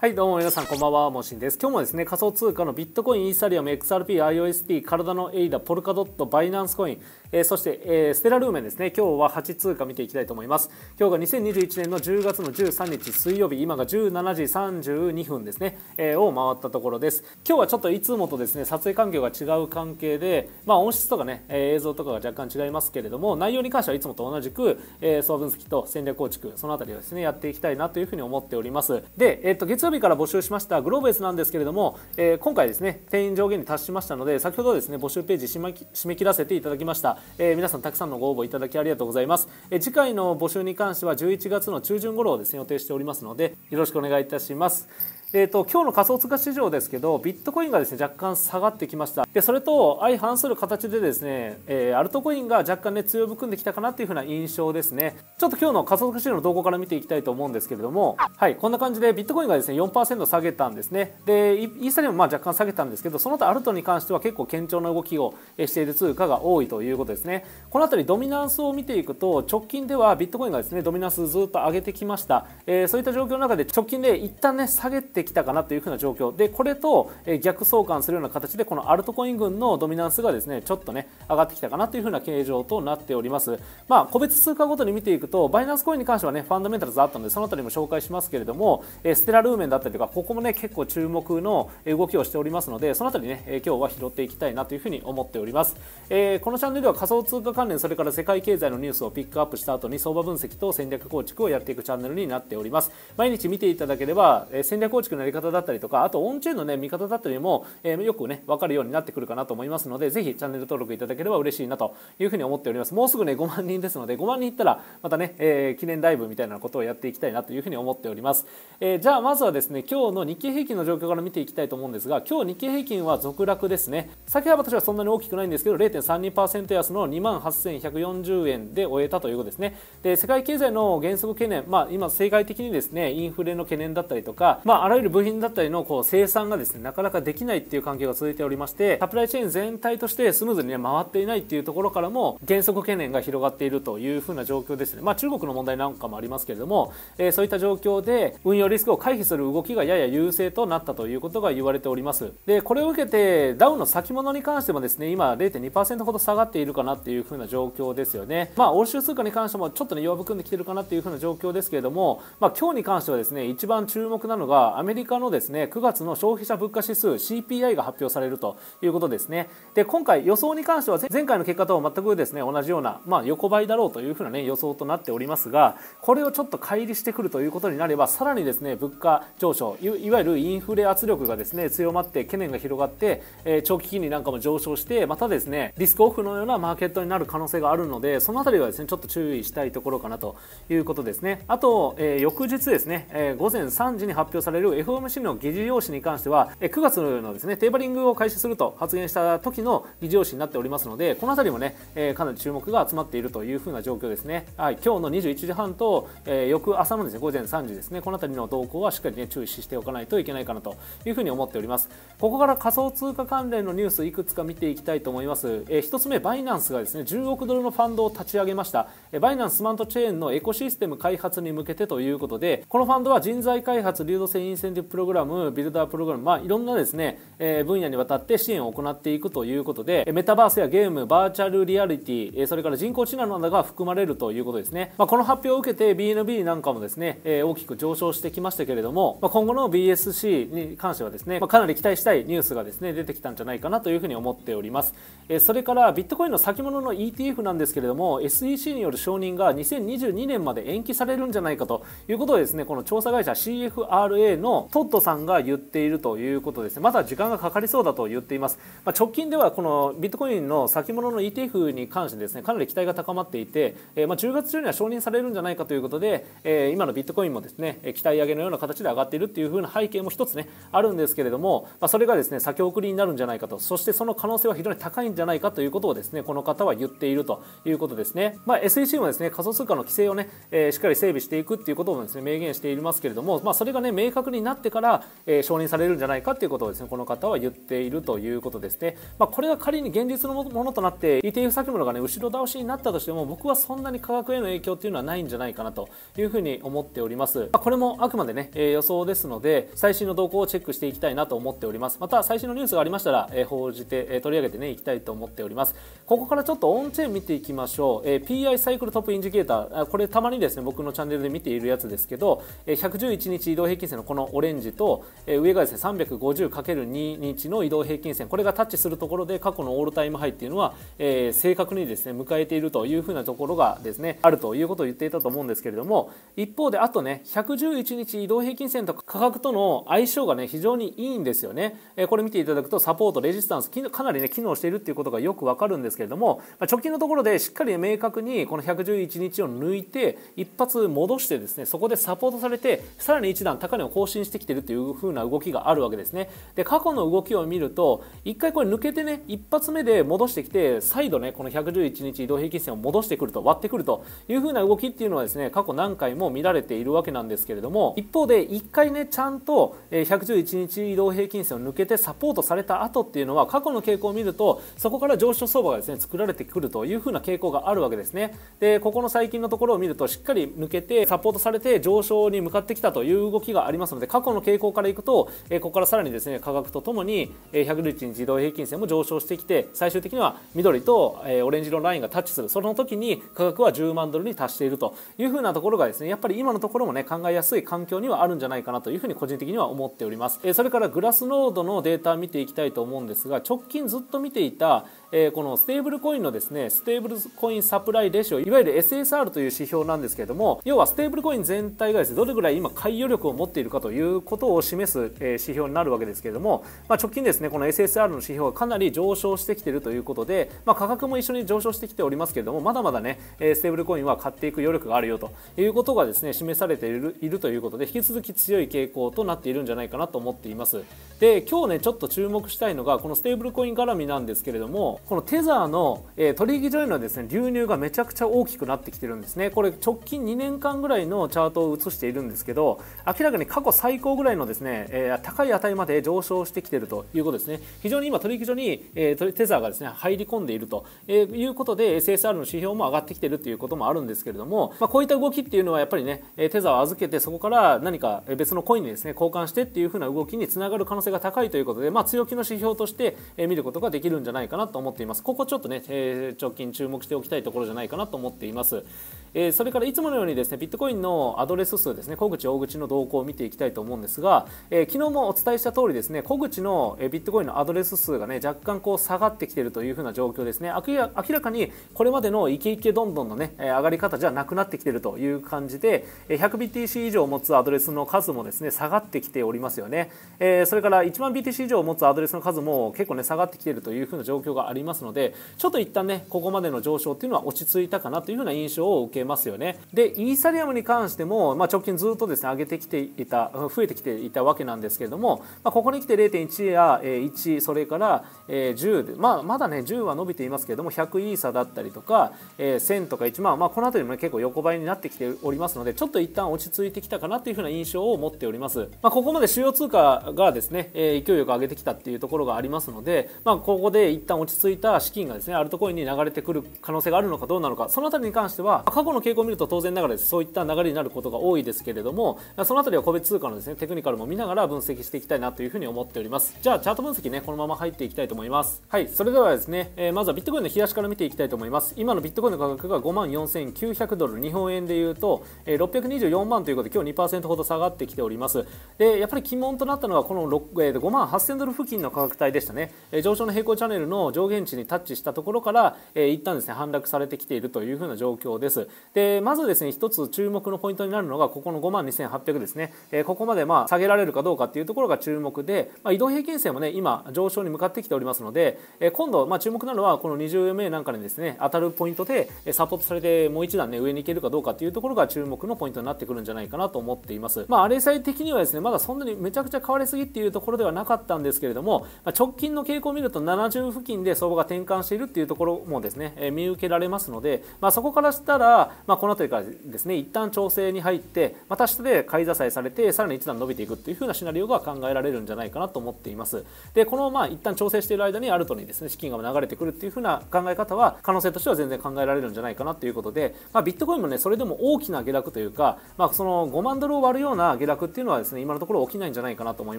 はいどうも皆さんこんばんはもしんです今日もですね仮想通貨のビットコインイーサリアム XRP i o s p 体のエイダポルカドットバイナンスコインえー、そして、えー、ステラルーメンですね今日は8通貨見ていきたいと思います今日が2021年の10月の13日水曜日今が17時32分ですね、えー、を回ったところです今日はちょっといつもとですね撮影環境が違う関係で、まあ、音質とかね、え映像とかが若干違いますけれども内容に関してはいつもと同じく、え総分析と戦略構築その辺りをですねやっていきたいなというふうに思っておりますで、えっと月曜日から募集しましたグローベースなんですけれども、え今回ですね定員上限に達しましたので先ほどですね募集ページ締め切らせていただきました、えー、皆さんたくさんのご応募いただきありがとうございます、えー、次回の募集に関しては11月の中旬頃をですね予定しておりますのでよろしくお願いいたしますえーと、今日の仮想通貨市場ですけどビットコインがですね若干下がってきましたでそれと相反する形でですね、えー、アルトコインが若干ね強含んできたかなっていうふうな印象ですねちょっと今日の仮想通貨市場の動向から見ていきたいと思うんですけれどもはいこんな感じでビットコインがですね4%下げたんですねでイーサリアムまあ若干下げたんですけどその他アルトに関しては結構堅調な動きをしている通貨が多いということですねこの辺りドミナンスを見ていくと直近ではビットコインがですねドミナンスずっと上げてきました、えー、そういった状況の中で直近で一旦ね下げてってきたかなというふな状況でこれと逆相関するような形でこのアルトコイン群のドミナンスがですねちょっとね上がってきたかなというふな形状となっておりますまあ、個別通貨ごとに見ていくとバイナンスコインに関してはねファンダメンタルズあったのでその辺りも紹介しますけれどもステラルーメンだったりとかここもね結構注目の動きをしておりますのでその辺りね今日は拾っていきたいなというふに思っております、えー、このチャンネルでは仮想通貨関連それから世界経済のニュースをピックアップした後に相場分析と戦略構築をやっていくチャンネルになっております毎日見ていただければ戦略構築織のやり方だったりとかあとオンチェーンのね見方だったりも、えー、よくね分かるようになってくるかなと思いますのでぜひチャンネル登録いただければ嬉しいなというふうに思っておりますもうすぐね5万人ですので5万人いったらまたね、えー、記念ライブみたいなことをやっていきたいなというふうに思っております、えー、じゃあまずはですね今日の日経平均の状況から見ていきたいと思うんですが今日日経平均は続落ですね先ほど私はそんなに大きくないんですけど0.32%安の2万8140円で終えたということですねで世界経済の減速懸念まあ今世界的にですねインフレの懸念だったりとかまああらゆる部品だったりのこう生産がですねなかなかできないっていう環境が続いておりましてサプライチェーン全体としてスムーズにね回っていないっていうところからも減速懸念が広がっているというふうな状況ですねまあ、中国の問題なんかもありますけれども、えー、そういった状況で運用リスクを回避する動きがやや優勢となったということが言われておりますでこれを受けてダウの先物に関してもですね今0.2%ほど下がっているかなっていうふうな状況ですよねまあ欧州通貨に関してもちょっとね弱含んできてるかなっていうふうな状況ですけれどもまあ、今日に関してはですね一番注目なのがメリカのですね9月の消費者物価指数 CPI が発表されるということですねで今回予想に関しては前回の結果とは全くですね同じような、まあ、横ばいだろうというふうな、ね、予想となっておりますがこれをちょっと乖離してくるということになればさらにですね物価上昇いわゆるインフレ圧力がですね強まって懸念が広がって、えー、長期金利なんかも上昇してまたですねリスクオフのようなマーケットになる可能性があるのでその辺りはですねちょっと注意したいところかなということですねあと、えー、翌日ですね、えー、午前3時に発表される FOMC の議事要旨に関しては、9月のですね、テーパリングを開始すると発言した時の議事要旨になっておりますので、この辺りもね、えかなり注目が集まっているというふうな状況ですね。はい、今日の21時半と、え翌朝のですね、午前3時ですね、この辺りの動向はしっかりね、注視しておかないといけないかなというふうに思っております。ここから仮想通貨関連のニュースいくつか見ていきたいと思います。え1つ目、バイナンスがですね、10億ドルのファンドを立ち上げました。えバイナンススマートチェーンのエコシステム開発に向けてということで、このファンドは人材開発流動性インセセンティブプログラムビルダープログラムまあいろんなですね、えー、分野にわたって支援を行っていくということでメタバースやゲームバーチャルリアリティえそれから人工知能などが含まれるということですね、まあ、この発表を受けて BNB なんかもですね、えー、大きく上昇してきましたけれども、まあ、今後の BSC に関してはですね、まあ、かなり期待したいニュースがですね出てきたんじゃないかなというふうに思っております、えー、それからビットコインの先物の ETF なんですけれども SEC による承認が2022年まで延期されるんじゃないかということをですねこの調査会社 CFRA ののトッドさんが言っているということですねまだ時間がかかりそうだと言っています、まあ、直近ではこのビットコインの先物の ETF に関してですねかなり期待が高まっていて、えー、まあ10月中には承認されるんじゃないかということで、えー、今のビットコインもですね期待上げのような形で上がっているっていう風な背景も一つねあるんですけれども、まあ、それがですね先送りになるんじゃないかとそしてその可能性は非常に高いんじゃないかということをですねこの方は言っているということですね、まあ、SEC もですね仮想通貨の規制をね、えー、しっかり整備していくっていうこともですね明言していますけれども、まあ、それがね明確にになってから、えー、承認されるんじゃないかということをですねこの方は言っているということですね、まあ、これが仮に現実のものとなって ETF 先物がね後ろ倒しになったとしても僕はそんなに価格への影響っていうのはないんじゃないかなというふうに思っております、まあ、これもあくまでね、えー、予想ですので最新の動向をチェックしていきたいなと思っておりますまた最新のニュースがありましたら、えー、報じて、えー、取り上げてねいきたいと思っておりますここからちょっとオンチェーン見ていきましょう、えー、PI サイクルトップインジケーターこれたまにですね僕のチャンネルで見ているやつですけど、え111日移動平均線のこのオレンジと、えー、上がですね 350×2 日の移動平均線これがタッチするところで過去のオールタイムハイっていうのは、えー、正確にですね迎えているというふうなところがですねあるということを言っていたと思うんですけれども一方であとね111日移動平均線と価格との相性がね非常にいいんですよね、えー、これ見ていただくとサポートレジスタンスかなりね機能しているっていうことがよくわかるんですけれども、まあ、直近のところでしっかり、ね、明確にこの111日を抜いて一発戻してですねそこでサポートされてさらに一段高値を更新進してきているという風な動きがあるわけですねで過去の動きを見ると1回これ抜けてね一発目で戻してきて再度ねこの111日移動平均線を戻してくると割ってくるという風な動きっていうのはですね過去何回も見られているわけなんですけれども一方で1回ねちゃんと111日移動平均線を抜けてサポートされた後っていうのは過去の傾向を見るとそこから上昇相場がですね作られてくるという風な傾向があるわけですねでここの最近のところを見るとしっかり抜けてサポートされて上昇に向かってきたという動きがありますので過去の傾向からいくと、えー、ここからさらにですね価格とともに、えー、100日に自動平均線も上昇してきて最終的には緑と、えー、オレンジのラインがタッチするその時に価格は10万ドルに達しているというふうなところがですねやっぱり今のところもね考えやすい環境にはあるんじゃないかなというふうに個人的には思っております、えー、それからグラスノードのデータ見ていきたいと思うんですが直近ずっと見ていた、えー、このステーブルコインのですねステーブルコインサプライレシオいわゆる SSR という指標なんですけれども要はステーブルコイン全体がですねどれぐらい今買い余力を持っているかといいうことを示す指標になるわけですけれども、まあ、直近ですねこの SSR の指標がかなり上昇してきているということで、まあ、価格も一緒に上昇してきておりますけれどもまだまだねステーブルコインは買っていく余力があるよということがですね示されているいるということで引き続き強い傾向となっているんじゃないかなと思っていますで今日ねちょっと注目したいのがこのステーブルコイン絡みなんですけれどもこのテザーの、え取引所へのですね流入がめちゃくちゃ大きくなってきてるんですねこれ直近2年間ぐらいのチャートを映しているんですけど明らかに過去最最高ぐらいのですね、えー、高い値まで上昇してきているということですね非常に今取引所に、えー、テザーがですね入り込んでいると、えー、いうことで SSR の指標も上がってきているということもあるんですけれども、まあ、こういった動きっていうのはやっぱりねテザーを預けてそこから何か別のコインにですね交換してっていうふうな動きにつながる可能性が高いということで、まあ、強気の指標として見ることができるんじゃないかなと思っていますここちょっとね、えー、直近注目しておきたいところじゃないかなと思っています、えー、それからいつものようにですねビットコインのアドレス数ですね小口大口の動向を見ていきたいとと思うんですが、えー、昨日もお伝えした通りですね小口のビットコインのアドレス数がね若干こう下がってきているというふうな状況ですね明らかにこれまでのイケイケどんどんのね上がり方じゃなくなってきているという感じで 100BTC 以上持つアドレスの数もですね下がってきておりますよね、えー、それから1万 BTC 以上持つアドレスの数も結構ね下がってきているというふうな状況がありますのでちょっと一旦ねここまでの上昇っていうのは落ち着いたかなというふうな印象を受けますよねでイーサリアムに関しても、まあ、直近ずっとですね上げてきていた増えてきていたわけなんですけれども、まあ、ここにきて0.1や1それから10まあ、まだね10は伸びていますけれども100イーサだったりとか1000とか1万、まあ、この辺りも、ね、結構横ばいになってきておりますのでちょっと一旦落ち着いてきたかなというふうな印象を持っております、まあ、ここまで主要通貨がですね勢いよく上げてきたっていうところがありますので、まあ、ここで一旦落ち着いた資金がですねアルトコインに流れてくる可能性があるのかどうなのかその辺りに関しては過去の傾向を見ると当然ながらそういった流れになることが多いですけれどもその辺りは個別通貨かのですねテクニカルも見ながら分析していきたいなというふうに思っておりますじゃあチャート分析ねこのまま入っていきたいと思いますはいそれではですね、えー、まずはビットコインの冷やしから見ていきたいと思います今のビットコインの価格が5万4900ドル日本円でいうと、えー、624万ということで今日2%ほど下がってきておりますでやっぱり鬼門となったのはこの6、えー、5万8000ドル付近の価格帯でしたね、えー、上昇の平行チャンネルの上限値にタッチしたところから、えー、一旦ですね反落されてきているというふうな状況ですでまずですね一つ注目のポイントになるのがここの5万2800ですね、えー、こここまでまあ下げられるかどうかっていうところが注目で、まあ、移動平均線もね今上昇に向かってきておりますので、え今度まあ注目なのはこの 20MA なんかにですね当たるポイントでサポートされてもう一段ね上に行けるかどうかっていうところが注目のポイントになってくるんじゃないかなと思っています。まあ RSI 的にはですねまだそんなにめちゃくちゃ変わりすぎっていうところではなかったんですけれども、まあ、直近の傾向を見ると70付近で相場が転換しているっていうところもですね、え見受けられますので、まあ、そこからしたら、まあ、この辺りからですね一旦調整に入ってまた下で買い支えされてさらにらに1段伸びていくっていう風なシナリオが考えられるんじゃないかなと思っていますでこのまあ一旦調整している間にアルトにですね資金が流れてくるっていう風な考え方は可能性としては全然考えられるんじゃないかなということで、まあ、ビットコインもねそれでも大きな下落というか、まあ、その5万ドルを割るような下落っていうのはですね今のところ起きないんじゃないかなと思い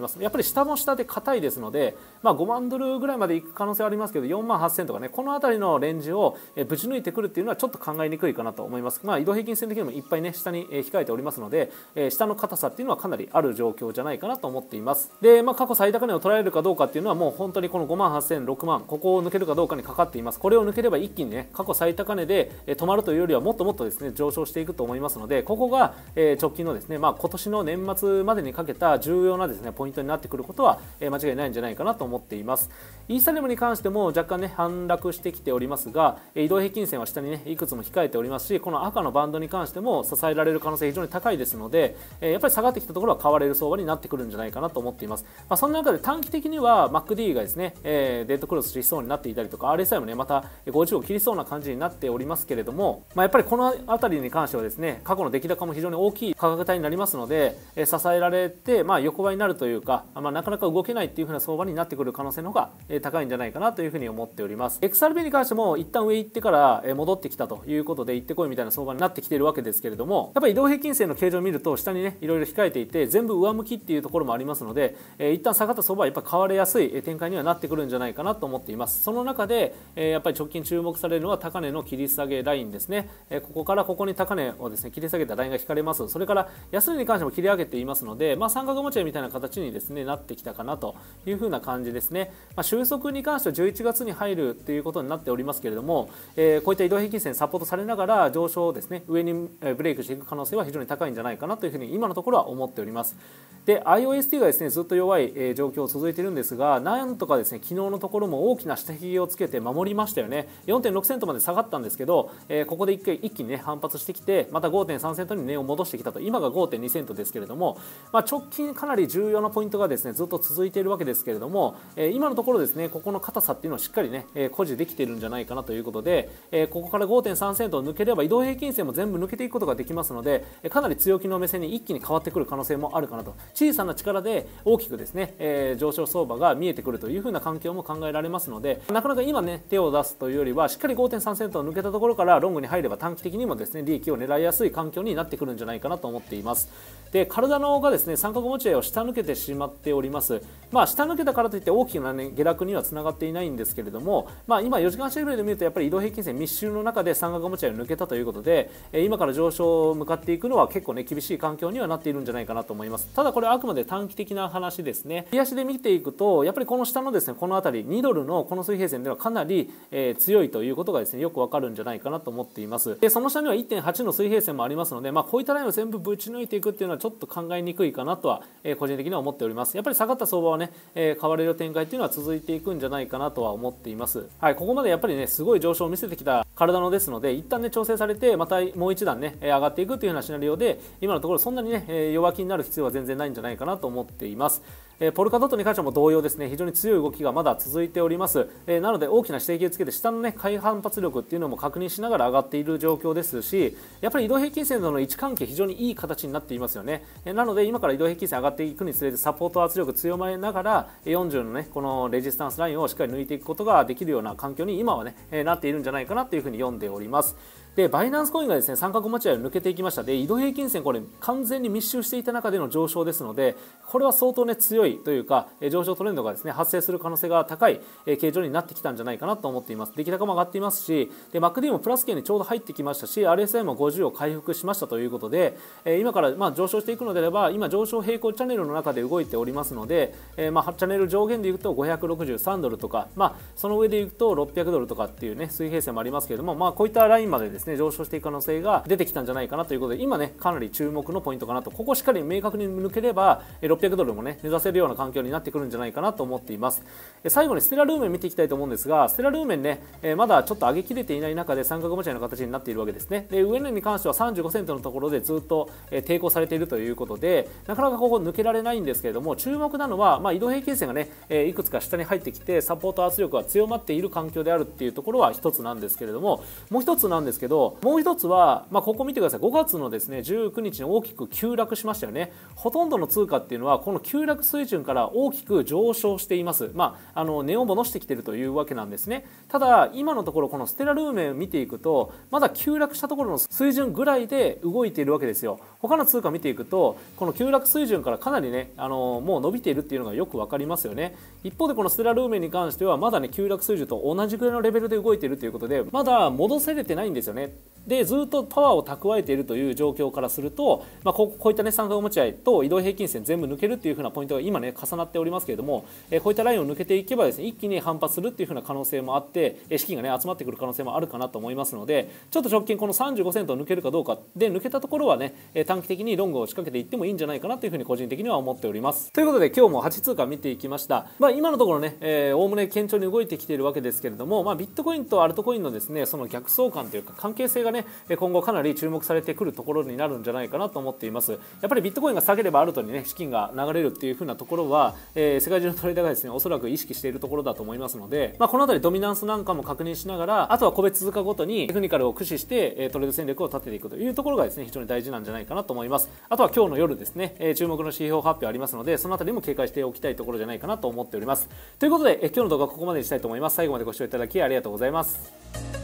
ますやっぱり下も下で硬いですので、まあ、5万ドルぐらいまでいく可能性はありますけど4万8000とかねこの辺りのレンジをぶち抜いてくるっていうのはちょっと考えにくいかなと思います、まあ、移動平均線的にもいっぱいね下に控えておりますので下の硬さっていうのはかなりりある状況じゃないかなと思っていますで、まあ、過去最高値を取られるかどうかっていうのはもう本当にこの5万8006万ここを抜けるかどうかにかかっていますこれを抜ければ一気にね過去最高値で止まるというよりはもっともっとですね上昇していくと思いますのでここが直近のですね、まあ、今年の年末までにかけた重要なですねポイントになってくることは間違いないんじゃないかなと思っていますイーサリアムに関しても若干ね反落してきておりますが移動平均線は下にねいくつも控えておりますしこの赤のバンドに関しても支えられる可能性非常に高いですのでやっぱり下がってきたところは買われる相場になってくるんじゃないかなと思っています。まあ、そな中で短期的には MacD がですね、えー、デッドクロスしそうになっていたりとか、RSI もね、また50を切りそうな感じになっておりますけれども、まあ、やっぱりこの辺りに関してはですね、過去の出来高も非常に大きい価格帯になりますので、えー、支えられて、まあ、横ばいになるというか、まあ、なかなか動けないっていう風な相場になってくる可能性の方が高いんじゃないかなというふうに思っております。XRP に関しても一旦上行ってから戻ってきたということで、行ってこいみたいな相場になってきているわけですけれども、やっぱり移動平均線の形状を見ると、下にね、いろいろ控えていて、て全部上向きっていうところもありますので、えー、一旦下がった相場はやっぱ買われやすい展開にはなってくるんじゃないかなと思っていますその中で、えー、やっぱり直近注目されるのは高値の切り下げラインですね、えー、ここからここに高値をですね切り下げたラインが引かれますそれから安値に関しても切り上げていますので、まあ、三角持ち合いみたいな形にですねなってきたかなというふうな感じですね、まあ、収束に関しては11月に入るということになっておりますけれども、えー、こういった移動平均線サポートされながら上昇をですね上にブレイクしていく可能性は非常に高いんじゃないかなというふうに今のところは思っておりますります。で iOST がですねずっと弱い、状況続いているんですがなんとかですね昨日のところも大きな下髭をつけて守りましたよね4.6セントまで下がったんですけど、えー、ここで一回一気にね反発してきてまた5.3セントに値を戻してきたと今が5.2セントですけれども、まあ、直近かなり重要なポイントがですねずっと続いているわけですけれども、えー、今のところですねここの硬さっていうのをしっかりね、えー、固できているんじゃないかなということで、えー、ここから5.3セントを抜ければ移動平均線も全部抜けていくことができますのでかなり強気の目線に一気に変わってくる可能性ももあるかなと小さな力で大きくですね、えー、上昇相場が見えてくるというふうな環境も考えられますのでなかなか今ね手を出すというよりはしっかり5.3セントを抜けたところからロングに入れば短期的にもですね利益を狙いやすい環境になってくるんじゃないかなと思っていますで体のがですね三角持ち合いを下抜けてしまっておりますまあ下抜けたからといって大きな、ね、下落にはつながっていないんですけれどもまあ今4時間足ぐらルで見るとやっぱり移動平均線密集の中で三角持ち合いを抜けたということで今から上昇を向かっていくのは結構ね厳しい環境にはなっているんじゃないかななと思いますただこれあくまで短期的な話ですね冷やしで見ていくとやっぱりこの下のですねこの辺り2ドルのこの水平線ではかなり、えー、強いということがですねよくわかるんじゃないかなと思っていますでその下には1.8の水平線もありますのでまあ、こういったラインを全部ぶち抜いていくっていうのはちょっと考えにくいかなとは、えー、個人的には思っておりますやっぱり下がった相場はね、えー、買われる展開っていうのは続いていくんじゃないかなとは思っていますはいここまでやっぱりねすごい上昇を見せてきた体のですので一旦ね調整されてまたもう一段ね上がっていくというようなシナリオで今のところそんなにね弱気になる必要は全然ないんじゃないかなと思っています。えポルカドットに関しても同様ですね非常に強い動きがまだ続いております、えなので大きな指摘をつけて下のねい反発力っていうのも確認しながら上がっている状況ですしやっぱり移動平均線との位置関係非常にいい形になっていますよね、えなので今から移動平均線上がっていくにつれてサポート圧力強まりながら40のねこのレジスタンスラインをしっかり抜いていくことができるような環境に今はね、えなっているんじゃないかなというふうに読んでおりますでバイナンスコインがですね三角持ち合いを抜けていきましたで移動平均線これ完全に密集していた中での上昇ですのでこれは相当ね強いというか上昇トレンドがですね発生する可能性が高い形状になってきたんじゃないかなと思っています出来高も上がっていますしで MacD もプラス圏にちょうど入ってきましたし RSI も50を回復しましたということで今からまあ上昇していくのであれば今上昇平行チャンネルの中で動いておりますので、えまあ、チャンネル上限でいくと563ドルとか、まあ、その上でいくと600ドルとかっていうね水平線もありますけれども、まあ、こういったラインまでです、ですね上昇していく可能性が出てきたんじゃないかなということで今ねかなり注目のポイントかなとここしっかり明確に抜ければ600ドルもね目指せるような環境になってくるんじゃないかなと思っています最後にステラルーメン見ていきたいと思うんですがステラルーメンねまだちょっと上げきれていない中で三角持ち合いの形になっているわけですねで上値に関しては35セントのところでずっと抵抗されているということでなかなかここ抜けられないんですけれども注目なのは、まあ、移動平均線がねいくつか下に入ってきてサポート圧力が強まっている環境であるっていうところは一つなんですけれどももう一つなんですけどどもう一つは、まあ、ここ見てください5月のですね19日に大きく急落しましたよねほとんどの通貨っていうのはこの急落水準から大きく上昇しています、まあ、あの値を戻してきてるというわけなんですねただ今のところこのステラルーメンを見ていくとまだ急落したところの水準ぐらいで動いているわけですよ他の通貨見ていくとこの急落水準からかなりねあのもう伸びているっていうのがよく分かりますよね一方でこのステラルーメンに関してはまだね急落水準と同じぐらいのレベルで動いているということでまだ戻せれてないんですよねでずっとパワーを蓄えているという状況からすると、まあ、こういったね三角持ち合いと移動平均線全部抜けるっていううなポイントが今ね重なっておりますけれども、えこういったラインを抜けていけばですね一気に反発するっていう風な可能性もあって、え資金がね集まってくる可能性もあるかなと思いますのでちょっと直近この35セントを抜けるかどうかで抜けたところはね、短期的にロングを仕掛けていってもいいんじゃないかなというふうに個人的には思っておりますということで今日も8通貨見ていきましたまあ、今のところねおおむね堅調に動いてきているわけですけれどもまあ、ビットコインとアルトコインのですねその逆相関というか関係性がね今後かなり注目されてくるところになるんじゃないかなと思っていますやっぱりビットコインが下げればアルトにね資金が流れるっていう風なところは、えー、世界中のトレーダーがですねおそらく意識しているところだと思いますので、まあ、この辺りドミナンスなんかも確認しながらあとは個別通貨ごとにテクニカルを駆使してトレード戦略を立てていくというところがですね非常に大事なんじゃないかななと思いますあとは今日の夜ですね、え注目の指標発表ありますのでその辺りも警戒しておきたいところじゃないかなと思っておりますということで、え今日の動画はここまでにしたいと思います最後までご視聴いただきありがとうございます